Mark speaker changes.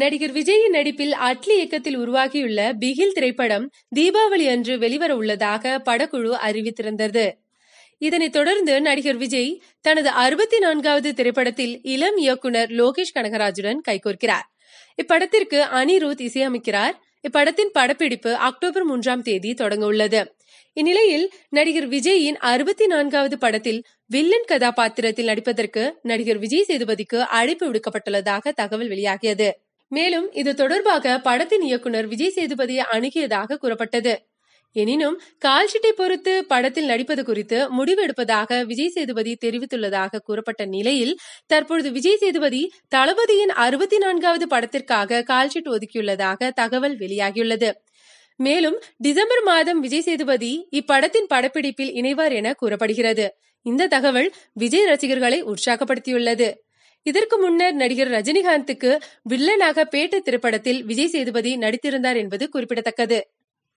Speaker 1: நடிகர் விஜயின் நடிப்பில் அட்லி இயக்கத்தில் உருவாகியுள்ள பிகில் திரைப்படம் தீபாவளி அன்று வெளிவர உள்ளதாக படக்குழு அறிவித்திருந்தது இதனைத் தொடர்ந்து நடிகர் விஜய் தனது அறுபத்தி நான்காவது திரைப்படத்தில் இளம் இயக்குனர் லோகேஷ் கனகராஜுடன் கைகோர்க்கிறார் இப்படத்திற்கு அனிருத் இசையமைக்கிறார் இப்படத்தின் படப்பிடிப்பு அக்டோபர் மூன்றாம் தேதி தொடங்க உள்ளது இந்நிலையில் நடிகர் விஜயின் அறுபத்தி நான்காவது படத்தில் வில்லன் கதாபாத்திரத்தில் நடிப்பதற்கு நடிகர் விஜய் சேதுபதிக்கு அழைப்பு விடுக்கப்பட்டுள்ளதாக தகவல் வெளியாகியது மேலும் இது தொடர்பாக படத்தின் இயக்குனர் விஜய் சேதுபதி அணுகியதாக கூறப்பட்டது எனினும் கால்ஷீட்டை பொறுத்து படத்தில் நடிப்பது குறித்து முடிவெடுப்பதாக விஜய் சேதுபதி தெரிவித்துள்ளதாக கூறப்பட்ட நிலையில் தற்பொழுது விஜய் சேதுபதி தளபதியின் அறுபத்தி நான்காவது படத்திற்காக கால்ஷீட் ஒதுக்கியுள்ளதாக தகவல் வெளியாகியுள்ளது மேலும் டிசம்பர் மாதம் விஜய் சேதுபதி இப்படத்தின் படப்பிடிப்பில் இணைவார் என கூறப்படுகிறது இந்த தகவல் விஜய் ரசிகர்களை உற்சாகப்படுத்தியுள்ளது இதற்கு முன்னர் நடிகர் ரஜினிகாந்துக்கு வில்லனாக பேட்ட திரைப்படத்தில் விஜய் சேதுபதி நடித்திருந்தார் என்பது குறிப்பிடத்தக்கது